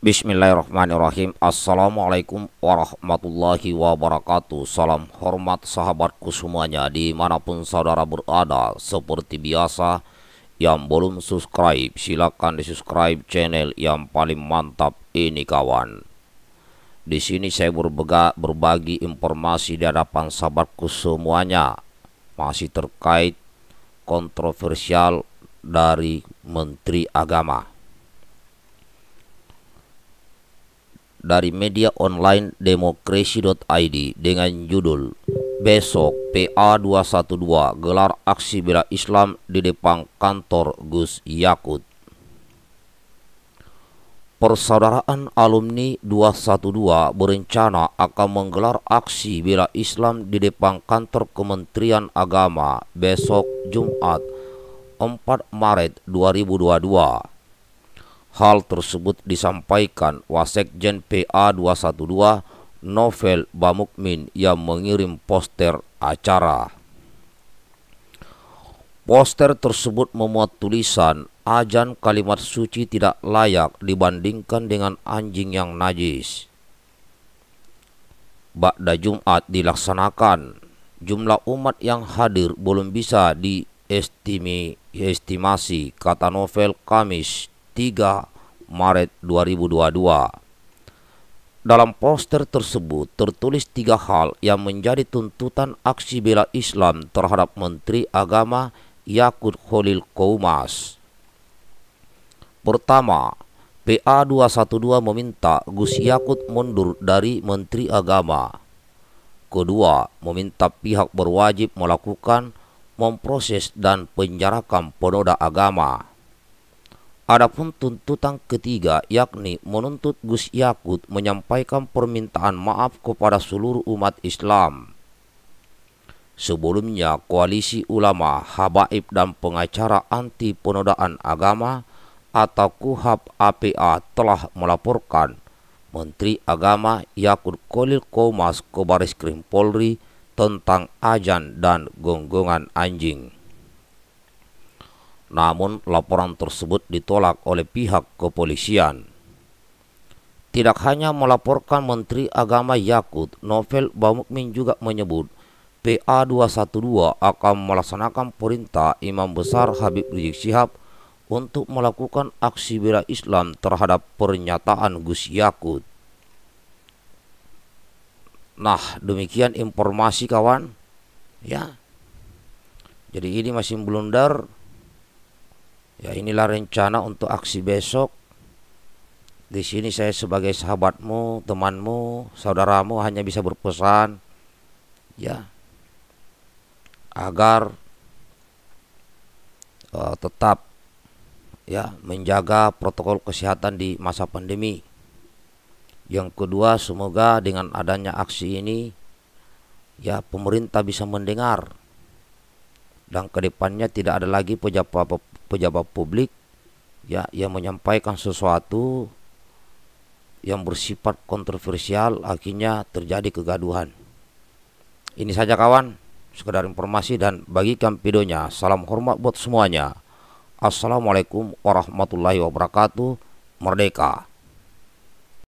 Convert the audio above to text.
Bismillahirrahmanirrahim Assalamualaikum warahmatullahi wabarakatuh Salam hormat sahabatku semuanya Dimanapun saudara berada Seperti biasa Yang belum subscribe Silahkan di subscribe channel yang paling mantap ini kawan Di sini saya berbagi informasi di hadapan sahabatku semuanya Masih terkait kontroversial dari Menteri Agama dari media online demokrasi.id dengan judul Besok PA212 gelar aksi bela Islam di depan kantor Gus Yakut. Persaudaraan Alumni 212 berencana akan menggelar aksi bela Islam di depan kantor Kementerian Agama besok Jumat 4 Maret 2022 Hal tersebut disampaikan Wasekjen PA212 Novel Bamukmin yang mengirim poster acara. Poster tersebut memuat tulisan ajan kalimat suci tidak layak dibandingkan dengan anjing yang najis. Ba'da Jumat dilaksanakan. Jumlah umat yang hadir belum bisa diestimasi, kata novel Kamis 3 Maret 2022. Dalam poster tersebut tertulis tiga hal yang menjadi tuntutan aksi bela Islam terhadap Menteri Agama Yakut Khalil Koumas. Pertama, PA 212 meminta Gus Yakut mundur dari Menteri Agama. Kedua, meminta pihak berwajib melakukan memproses dan penjarakan penoda agama. Adapun tuntutan ketiga yakni menuntut Gus Yakut menyampaikan permintaan maaf kepada seluruh umat Islam. Sebelumnya, koalisi ulama, habaib dan pengacara anti penodaan agama atau KUHAP APA telah melaporkan Menteri Agama Yakut Kolil Komas ke Baris Krim Polri tentang ajan dan gonggongan anjing. Namun laporan tersebut ditolak oleh pihak kepolisian. Tidak hanya melaporkan Menteri Agama Yakut, Novel Bamukmin juga menyebut PA212 akan melaksanakan perintah Imam Besar Habib Rizik Syihab untuk melakukan aksi bela Islam terhadap pernyataan Gus Yakut. Nah, demikian informasi kawan. Ya. Jadi ini masih blunder Ya inilah rencana untuk aksi besok. Di sini saya sebagai sahabatmu, temanmu, saudaramu hanya bisa berpesan ya agar uh, tetap ya menjaga protokol kesehatan di masa pandemi. Yang kedua, semoga dengan adanya aksi ini ya pemerintah bisa mendengar dan kedepannya tidak ada lagi pejabat pejabat publik ya yang menyampaikan sesuatu yang bersifat kontroversial akhirnya terjadi kegaduhan ini saja kawan sekedar informasi dan bagikan videonya salam hormat buat semuanya assalamualaikum warahmatullahi wabarakatuh merdeka